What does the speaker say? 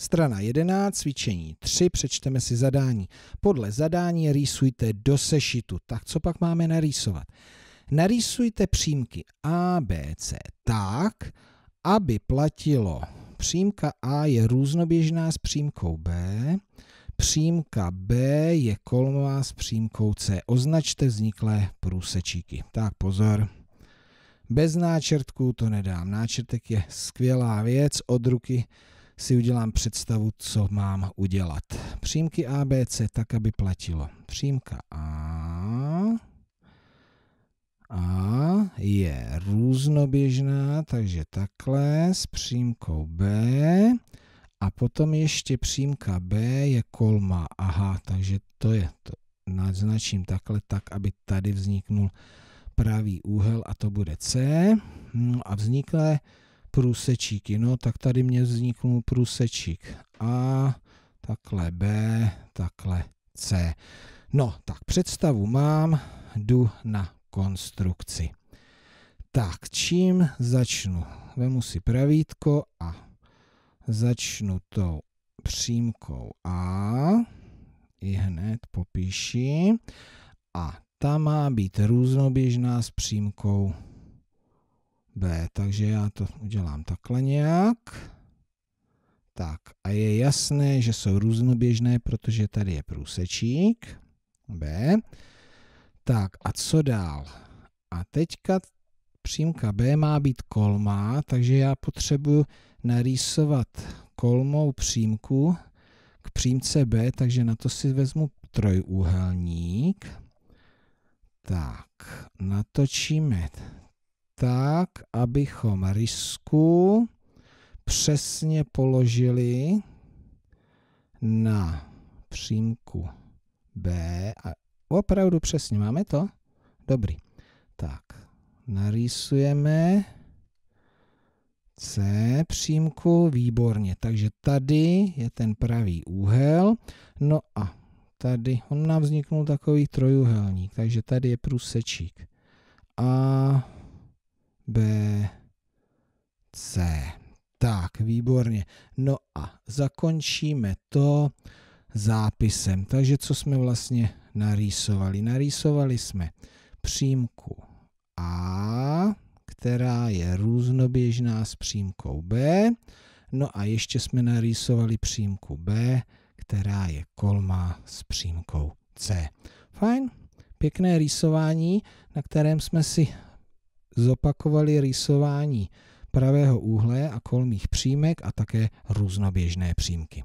Strana 11, cvičení 3, přečteme si zadání. Podle zadání rýsujte do sešitu. Tak co pak máme narýsovat? Narýsujte přímky A, B, C tak, aby platilo. Přímka A je různoběžná s přímkou B, přímka B je kolmová s přímkou C. Označte vzniklé průsečíky. Tak pozor. Bez náčrtků to nedám. Náčrtek je skvělá věc od ruky si udělám představu, co mám udělat. Přímky ABC tak, aby platilo. Přímka A a je různoběžná, takže takhle s přímkou B a potom ještě přímka B je kolma. Aha, takže to je to. Naznačím takhle tak, aby tady vzniknul pravý úhel a to bude C. No a vznikle průsečíky. No tak tady mě vzniknul průsečík A, takhle B, takhle C. No tak představu mám, jdu na konstrukci. Tak čím začnu? Vemu si pravítko a začnu tou přímkou A. I hned popíši. A ta má být různoběžná s přímkou B. Takže já to udělám takhle nějak. Tak a je jasné, že jsou různoběžné, protože tady je průsečík. B. Tak a co dál? A teďka přímka B má být kolmá, takže já potřebuji narýsovat kolmou přímku k přímce B, takže na to si vezmu trojúhelník. Tak, natočíme tak, abychom risku přesně položili na přímku B. A opravdu přesně, máme to? Dobrý. Tak, narýsujeme C přímku, výborně. Takže tady je ten pravý úhel. No a tady, on nám vzniknul takový trojuhelník, takže tady je průsečík. A B, C. Tak, výborně. No a zakončíme to zápisem. Takže co jsme vlastně narýsovali? Narýsovali jsme přímku A, která je různoběžná s přímkou B. No a ještě jsme narýsovali přímku B, která je kolmá s přímkou C. Fajn, pěkné rýsování, na kterém jsme si zopakovali rýsování pravého úhle a kolmých přímek a také různoběžné přímky.